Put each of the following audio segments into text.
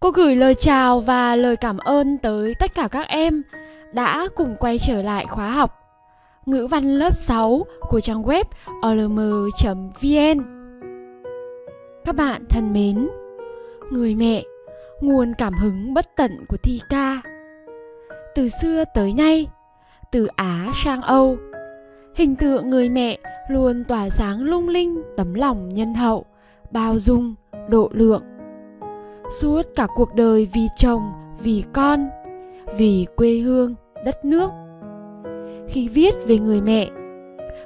Cô gửi lời chào và lời cảm ơn tới tất cả các em đã cùng quay trở lại khóa học ngữ văn lớp 6 của trang web olm.vn. Các bạn thân mến, người mẹ, nguồn cảm hứng bất tận của thi ca. Từ xưa tới nay, từ Á sang Âu, hình tượng người mẹ luôn tỏa sáng lung linh tấm lòng nhân hậu, bao dung, độ lượng suốt cả cuộc đời vì chồng vì con vì quê hương đất nước khi viết về người mẹ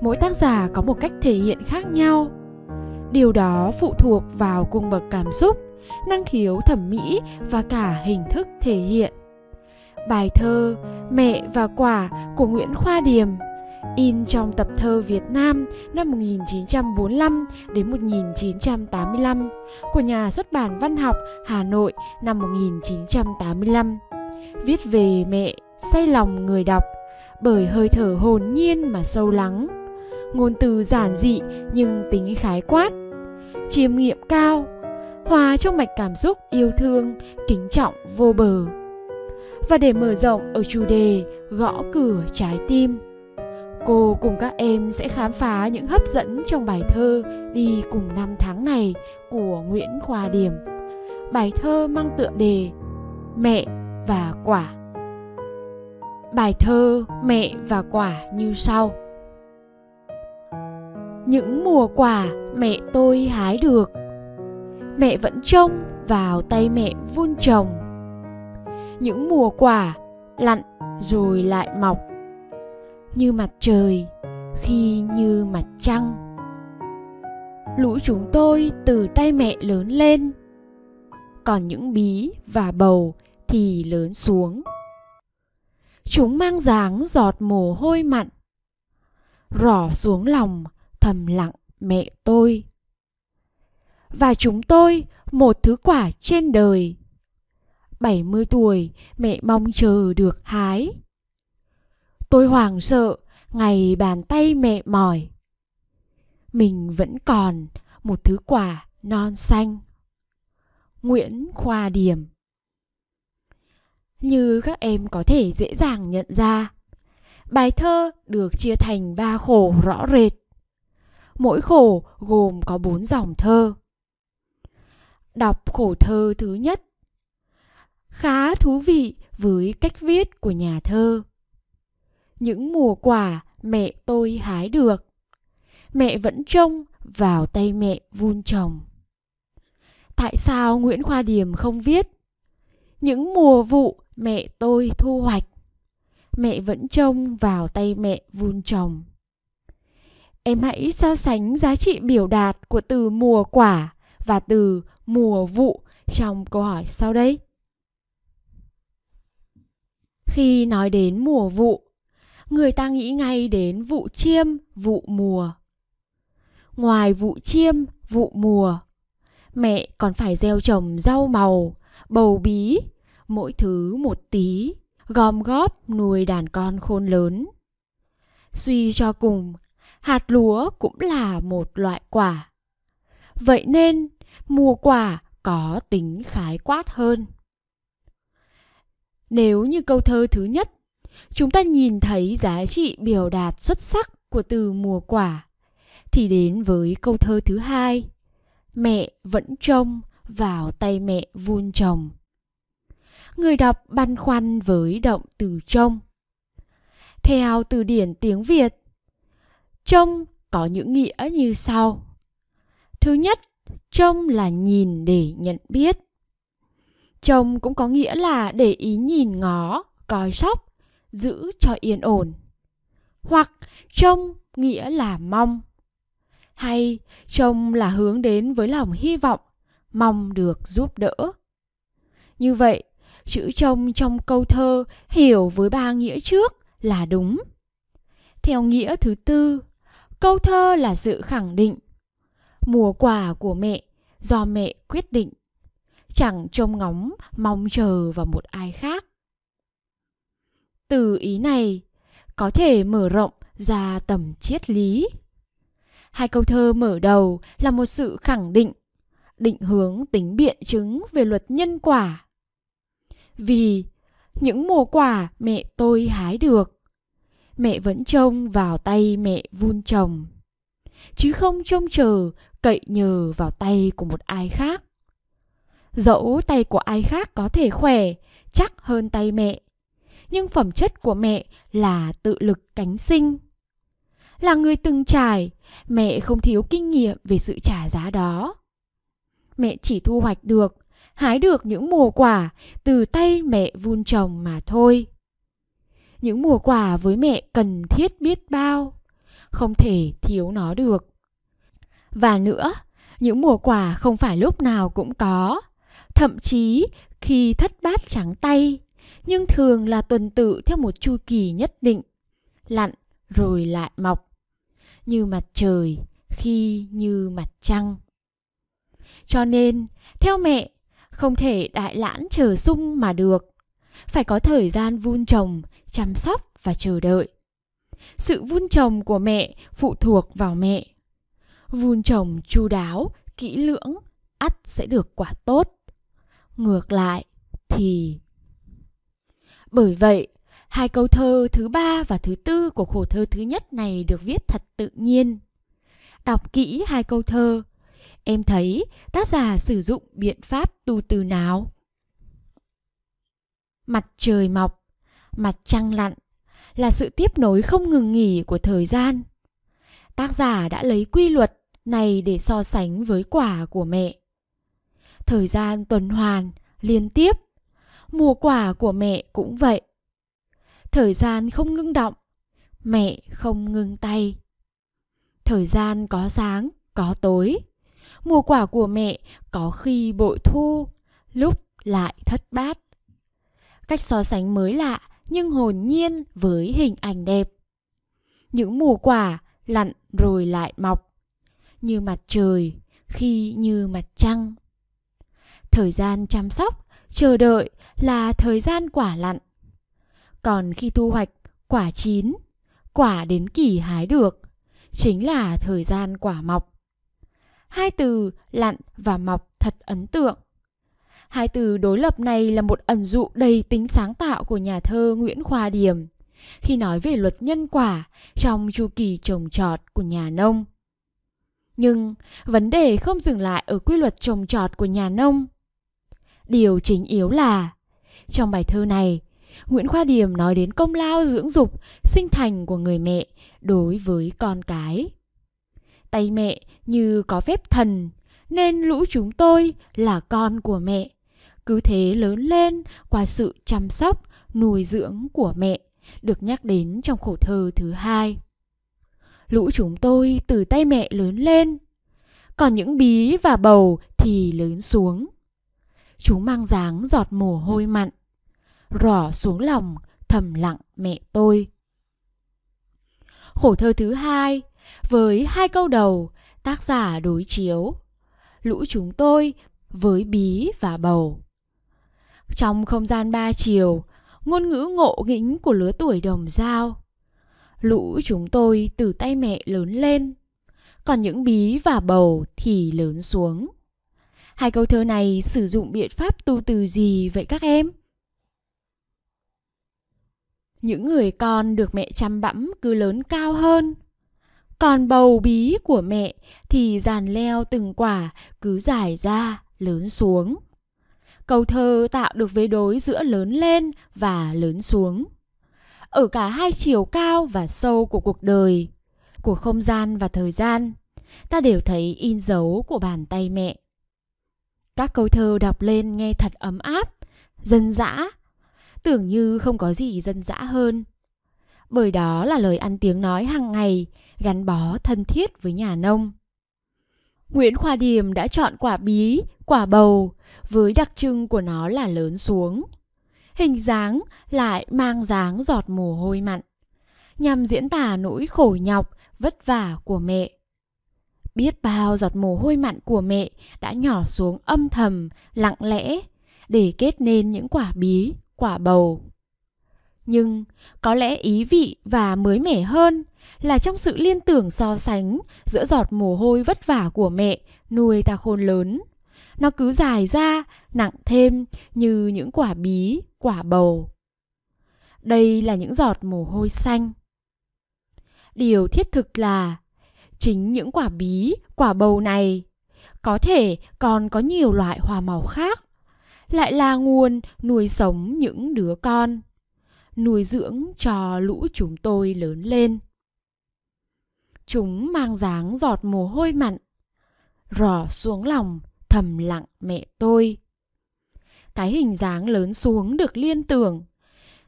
mỗi tác giả có một cách thể hiện khác nhau điều đó phụ thuộc vào cung bậc cảm xúc năng khiếu thẩm mỹ và cả hình thức thể hiện bài thơ mẹ và quả của nguyễn khoa điềm in trong tập thơ Việt Nam năm 1945 đến 1985 của nhà xuất bản văn học Hà Nội năm 1985. Viết về mẹ say lòng người đọc bởi hơi thở hồn nhiên mà sâu lắng. Ngôn từ giản dị nhưng tính khái quát, chiêm nghiệm cao, hòa trong mạch cảm xúc yêu thương, kính trọng vô bờ. Và để mở rộng ở chủ đề gõ cửa trái tim, Cô cùng các em sẽ khám phá những hấp dẫn trong bài thơ Đi cùng năm tháng này của Nguyễn Khoa Điểm. Bài thơ mang tựa đề Mẹ và quả. Bài thơ Mẹ và quả như sau. Những mùa quả mẹ tôi hái được Mẹ vẫn trông vào tay mẹ vun trồng Những mùa quả lặn rồi lại mọc như mặt trời khi như mặt trăng lũ chúng tôi từ tay mẹ lớn lên còn những bí và bầu thì lớn xuống chúng mang dáng giọt mồ hôi mặn rỏ xuống lòng thầm lặng mẹ tôi và chúng tôi một thứ quả trên đời 70 tuổi mẹ mong chờ được hái Tôi hoảng sợ, ngày bàn tay mẹ mỏi. Mình vẫn còn một thứ quả non xanh. Nguyễn Khoa Điểm Như các em có thể dễ dàng nhận ra, bài thơ được chia thành ba khổ rõ rệt. Mỗi khổ gồm có bốn dòng thơ. Đọc khổ thơ thứ nhất Khá thú vị với cách viết của nhà thơ những mùa quả mẹ tôi hái được mẹ vẫn trông vào tay mẹ vun trồng tại sao nguyễn khoa điềm không viết những mùa vụ mẹ tôi thu hoạch mẹ vẫn trông vào tay mẹ vun trồng em hãy so sánh giá trị biểu đạt của từ mùa quả và từ mùa vụ trong câu hỏi sau đây khi nói đến mùa vụ người ta nghĩ ngay đến vụ chiêm, vụ mùa. Ngoài vụ chiêm, vụ mùa, mẹ còn phải gieo trồng rau màu, bầu bí, mỗi thứ một tí, gom góp nuôi đàn con khôn lớn. Suy cho cùng, hạt lúa cũng là một loại quả. Vậy nên, mùa quả có tính khái quát hơn. Nếu như câu thơ thứ nhất chúng ta nhìn thấy giá trị biểu đạt xuất sắc của từ mùa quả thì đến với câu thơ thứ hai mẹ vẫn trông vào tay mẹ vun trồng người đọc băn khoăn với động từ trông theo từ điển tiếng việt trông có những nghĩa như sau thứ nhất trông là nhìn để nhận biết trông cũng có nghĩa là để ý nhìn ngó coi sóc giữ cho yên ổn hoặc trông nghĩa là mong hay trông là hướng đến với lòng hy vọng mong được giúp đỡ như vậy chữ trông trong câu thơ hiểu với ba nghĩa trước là đúng theo nghĩa thứ tư câu thơ là sự khẳng định mùa quả của mẹ do mẹ quyết định chẳng trông ngóng mong chờ vào một ai khác từ ý này có thể mở rộng ra tầm triết lý hai câu thơ mở đầu là một sự khẳng định định hướng tính biện chứng về luật nhân quả vì những mùa quả mẹ tôi hái được mẹ vẫn trông vào tay mẹ vun trồng chứ không trông chờ cậy nhờ vào tay của một ai khác dẫu tay của ai khác có thể khỏe chắc hơn tay mẹ nhưng phẩm chất của mẹ là tự lực cánh sinh là người từng trải mẹ không thiếu kinh nghiệm về sự trả giá đó mẹ chỉ thu hoạch được hái được những mùa quả từ tay mẹ vun trồng mà thôi những mùa quả với mẹ cần thiết biết bao không thể thiếu nó được và nữa những mùa quả không phải lúc nào cũng có thậm chí khi thất bát trắng tay nhưng thường là tuần tự theo một chu kỳ nhất định, lặn rồi lại mọc, như mặt trời khi như mặt trăng. Cho nên, theo mẹ, không thể đại lãn chờ sung mà được, phải có thời gian vun trồng, chăm sóc và chờ đợi. Sự vun trồng của mẹ phụ thuộc vào mẹ. Vun trồng chu đáo, kỹ lưỡng, ắt sẽ được quả tốt. Ngược lại thì bởi vậy, hai câu thơ thứ ba và thứ tư của khổ thơ thứ nhất này được viết thật tự nhiên. Đọc kỹ hai câu thơ, em thấy tác giả sử dụng biện pháp tu từ nào? Mặt trời mọc, mặt trăng lặn là sự tiếp nối không ngừng nghỉ của thời gian. Tác giả đã lấy quy luật này để so sánh với quả của mẹ. Thời gian tuần hoàn, liên tiếp mùa quả của mẹ cũng vậy. Thời gian không ngưng động, mẹ không ngưng tay. Thời gian có sáng, có tối. Mùa quả của mẹ có khi bội thu, lúc lại thất bát. Cách so sánh mới lạ nhưng hồn nhiên với hình ảnh đẹp. Những mùa quả lặn rồi lại mọc, như mặt trời khi như mặt trăng. Thời gian chăm sóc chờ đợi là thời gian quả lặn. Còn khi thu hoạch quả chín, quả đến kỳ hái được, chính là thời gian quả mọc. Hai từ lặn và mọc thật ấn tượng. Hai từ đối lập này là một ẩn dụ đầy tính sáng tạo của nhà thơ Nguyễn Khoa Điềm khi nói về luật nhân quả trong chu kỳ trồng trọt của nhà nông. Nhưng vấn đề không dừng lại ở quy luật trồng trọt của nhà nông Điều chính yếu là Trong bài thơ này, Nguyễn Khoa Điềm nói đến công lao dưỡng dục, sinh thành của người mẹ đối với con cái. Tay mẹ như có phép thần, nên lũ chúng tôi là con của mẹ. Cứ thế lớn lên qua sự chăm sóc, nuôi dưỡng của mẹ, được nhắc đến trong khổ thơ thứ hai. Lũ chúng tôi từ tay mẹ lớn lên, còn những bí và bầu thì lớn xuống. Chúng mang dáng giọt mồ hôi mặn Rỏ xuống lòng thầm lặng mẹ tôi Khổ thơ thứ hai Với hai câu đầu Tác giả đối chiếu Lũ chúng tôi với bí và bầu Trong không gian ba chiều Ngôn ngữ ngộ nghĩnh của lứa tuổi đồng dao Lũ chúng tôi từ tay mẹ lớn lên còn những bí và bầu thì lớn xuống Hai câu thơ này sử dụng biện pháp tu từ gì vậy các em? Những người con được mẹ chăm bẵm cứ lớn cao hơn. Còn bầu bí của mẹ thì dàn leo từng quả cứ dài ra, lớn xuống. Câu thơ tạo được vế đối giữa lớn lên và lớn xuống. Ở cả hai chiều cao và sâu của cuộc đời, của không gian và thời gian, ta đều thấy in dấu của bàn tay mẹ. Các câu thơ đọc lên nghe thật ấm áp, dân dã, tưởng như không có gì dân dã hơn. Bởi đó là lời ăn tiếng nói hàng ngày, gắn bó thân thiết với nhà nông. Nguyễn Khoa Điềm đã chọn quả bí, quả bầu, với đặc trưng của nó là lớn xuống. Hình dáng lại mang dáng giọt mồ hôi mặn, nhằm diễn tả nỗi khổ nhọc, vất vả của mẹ biết bao giọt mồ hôi mặn của mẹ đã nhỏ xuống âm thầm lặng lẽ để kết nên những quả bí quả bầu nhưng có lẽ ý vị và mới mẻ hơn là trong sự liên tưởng so sánh giữa giọt mồ hôi vất vả của mẹ nuôi ta khôn lớn nó cứ dài ra nặng thêm như những quả bí quả bầu đây là những giọt mồ hôi xanh điều thiết thực là Chính những quả bí, quả bầu này có thể còn có nhiều loại hoa màu khác lại là nguồn nuôi sống những đứa con nuôi dưỡng cho lũ chúng tôi lớn lên chúng mang dáng giọt mồ hôi mặn rò xuống lòng thầm lặng mẹ tôi cái hình dáng lớn xuống được liên tưởng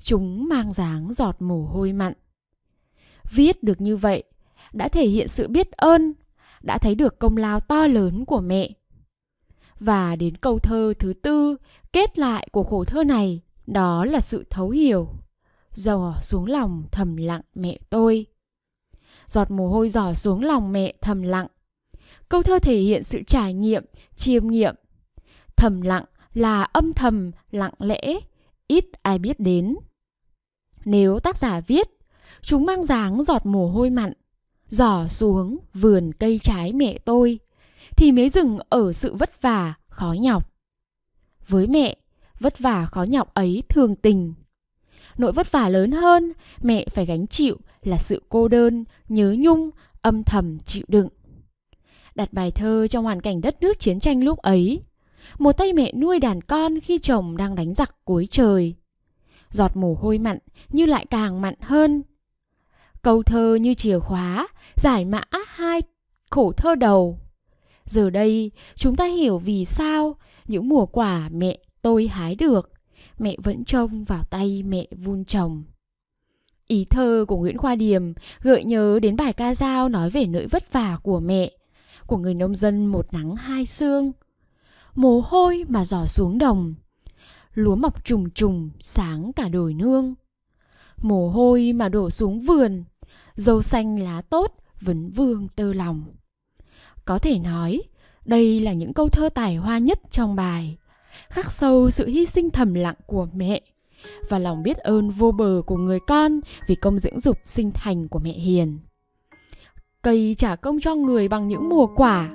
chúng mang dáng giọt mồ hôi mặn viết được như vậy đã thể hiện sự biết ơn, đã thấy được công lao to lớn của mẹ. Và đến câu thơ thứ tư kết lại của khổ thơ này, đó là sự thấu hiểu, dò xuống lòng thầm lặng mẹ tôi. Giọt mồ hôi giỏ xuống lòng mẹ thầm lặng. Câu thơ thể hiện sự trải nghiệm, chiêm nghiệm. Thầm lặng là âm thầm, lặng lẽ, ít ai biết đến. Nếu tác giả viết, chúng mang dáng giọt mồ hôi mặn, dò xuống vườn cây trái mẹ tôi thì mới dừng ở sự vất vả khó nhọc với mẹ vất vả khó nhọc ấy thường tình nỗi vất vả lớn hơn mẹ phải gánh chịu là sự cô đơn nhớ nhung âm thầm chịu đựng đặt bài thơ trong hoàn cảnh đất nước chiến tranh lúc ấy một tay mẹ nuôi đàn con khi chồng đang đánh giặc cuối trời giọt mồ hôi mặn như lại càng mặn hơn câu thơ như chìa khóa, giải mã hai khổ thơ đầu. Giờ đây, chúng ta hiểu vì sao những mùa quả mẹ tôi hái được, mẹ vẫn trông vào tay mẹ vun trồng. Ý thơ của Nguyễn Khoa Điềm gợi nhớ đến bài ca dao nói về nỗi vất vả của mẹ, của người nông dân một nắng hai sương. Mồ hôi mà giỏ xuống đồng, lúa mọc trùng trùng sáng cả đồi nương. Mồ hôi mà đổ xuống vườn, dâu xanh lá tốt vấn vương tơ lòng có thể nói đây là những câu thơ tài hoa nhất trong bài khắc sâu sự hy sinh thầm lặng của mẹ và lòng biết ơn vô bờ của người con vì công dưỡng dục sinh thành của mẹ hiền cây trả công cho người bằng những mùa quả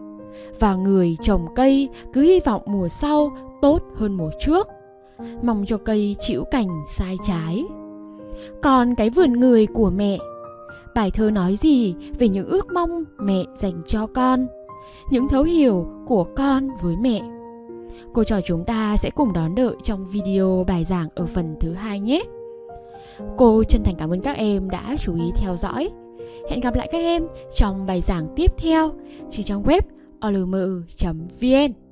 và người trồng cây cứ hy vọng mùa sau tốt hơn mùa trước mong cho cây chịu cảnh sai trái còn cái vườn người của mẹ Bài thơ nói gì về những ước mong mẹ dành cho con, những thấu hiểu của con với mẹ. Cô trò chúng ta sẽ cùng đón đợi trong video bài giảng ở phần thứ hai nhé. Cô chân thành cảm ơn các em đã chú ý theo dõi. Hẹn gặp lại các em trong bài giảng tiếp theo chỉ trong web olm.vn.